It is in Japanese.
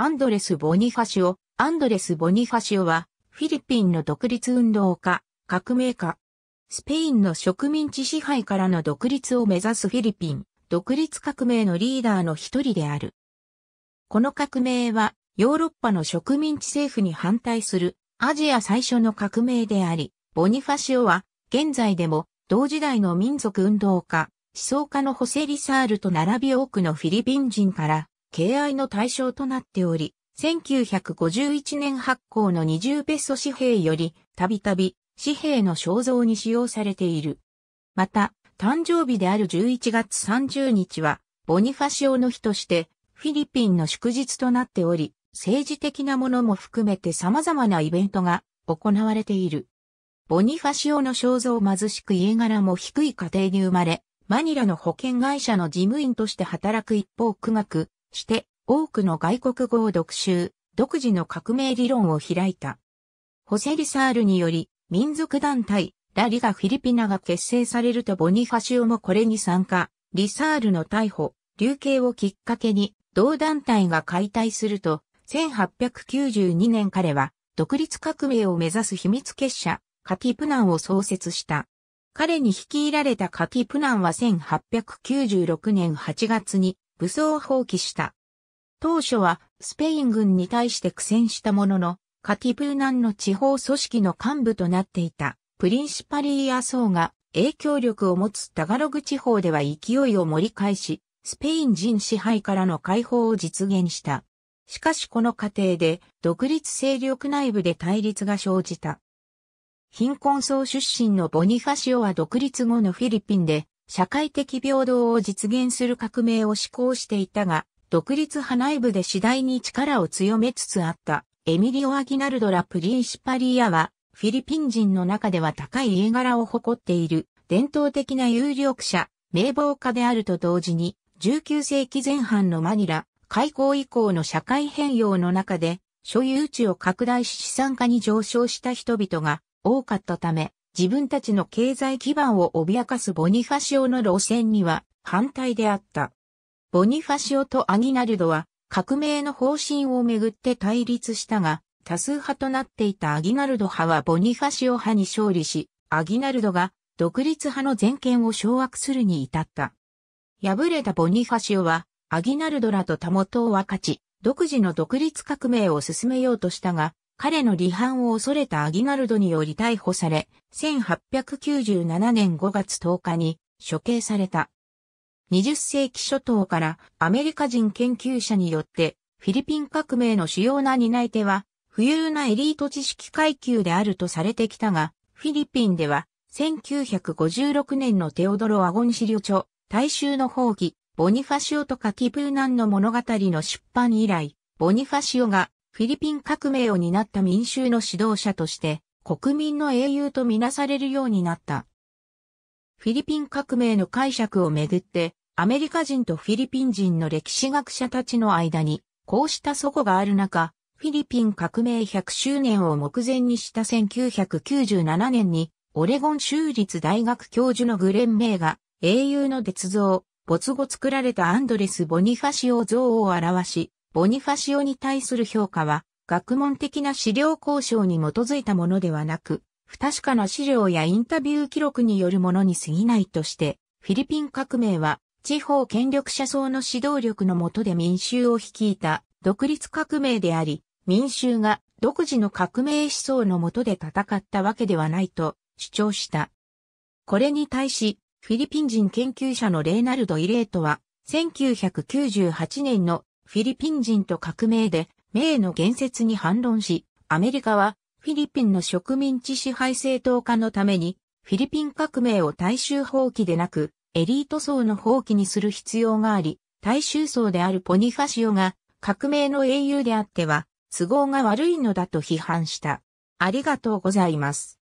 アンドレス・ボニファシオ。アンドレス・ボニファシオは、フィリピンの独立運動家、革命家。スペインの植民地支配からの独立を目指すフィリピン、独立革命のリーダーの一人である。この革命は、ヨーロッパの植民地政府に反対する、アジア最初の革命であり、ボニファシオは、現在でも、同時代の民族運動家、思想家のホセリサールと並び多くのフィリピン人から、敬愛の対象となっており、1951年発行の20ペソ紙幣より、たびたび紙幣の肖像に使用されている。また、誕生日である11月30日は、ボニファシオの日として、フィリピンの祝日となっており、政治的なものも含めて様々なイベントが行われている。ボニファシオの肖像貧しく家柄も低い家庭に生まれ、マニラの保険会社の事務員として働く一方苦学、して、多くの外国語を読習、独自の革命理論を開いた。ホセリサールにより、民族団体、ラリガ・フィリピナが結成されるとボニファシオもこれに参加、リサールの逮捕、流刑をきっかけに、同団体が解体すると、1892年彼は、独立革命を目指す秘密結社、カティプナンを創設した。彼に率いられたカティプナンは1896年8月に武装を放棄した。当初はスペイン軍に対して苦戦したものの、カティブーナンの地方組織の幹部となっていたプリンシパリーア層が影響力を持つタガログ地方では勢いを盛り返し、スペイン人支配からの解放を実現した。しかしこの過程で独立勢力内部で対立が生じた。貧困層出身のボニファシオは独立後のフィリピンで社会的平等を実現する革命を志向していたが、独立派内部で次第に力を強めつつあったエミリオ・アギナルド・ラ・プリンシパリアは、フィリピン人の中では高い家柄を誇っている伝統的な有力者、名簿家であると同時に、19世紀前半のマニラ、開港以降の社会変容の中で、所有地を拡大し資産家に上昇した人々が多かったため、自分たちの経済基盤を脅かすボニファシオの路線には反対であった。ボニファシオとアギナルドは革命の方針をめぐって対立したが、多数派となっていたアギナルド派はボニファシオ派に勝利し、アギナルドが独立派の全権を掌握するに至った。敗れたボニファシオは、アギナルドらと他元を分かち、独自の独立革命を進めようとしたが、彼の離反を恐れたアギナルドにより逮捕され、1897年5月10日に処刑された。20世紀初頭からアメリカ人研究者によってフィリピン革命の主要な担い手は富裕なエリート知識階級であるとされてきたが、フィリピンでは1956年のテオドロ・アゴン資料著、大衆の放棄、ボニファシオとカキプーナンの物語の出版以来、ボニファシオがフィリピン革命を担った民衆の指導者として国民の英雄とみなされるようになった。フィリピン革命の解釈をめぐって、アメリカ人とフィリピン人の歴史学者たちの間に、こうした祖母がある中、フィリピン革命100周年を目前にした1997年に、オレゴン州立大学教授のグレン・メイが、英雄の鉄像、没後作られたアンドレス・ボニファシオ像を表し、ボニファシオに対する評価は、学問的な資料交渉に基づいたものではなく、不確かな資料やインタビュー記録によるものに過ぎないとして、フィリピン革命は、地方権力者層の指導力の下で民衆を率いた独立革命であり、民衆が独自の革命思想の下で戦ったわけではないと主張した。これに対し、フィリピン人研究者のレイナルド・イレートは、1998年のフィリピン人と革命で、名の言説に反論し、アメリカはフィリピンの植民地支配正当化のために、フィリピン革命を大衆放棄でなく、エリート層の放棄にする必要があり、大衆層であるポニファシオが革命の英雄であっては、都合が悪いのだと批判した。ありがとうございます。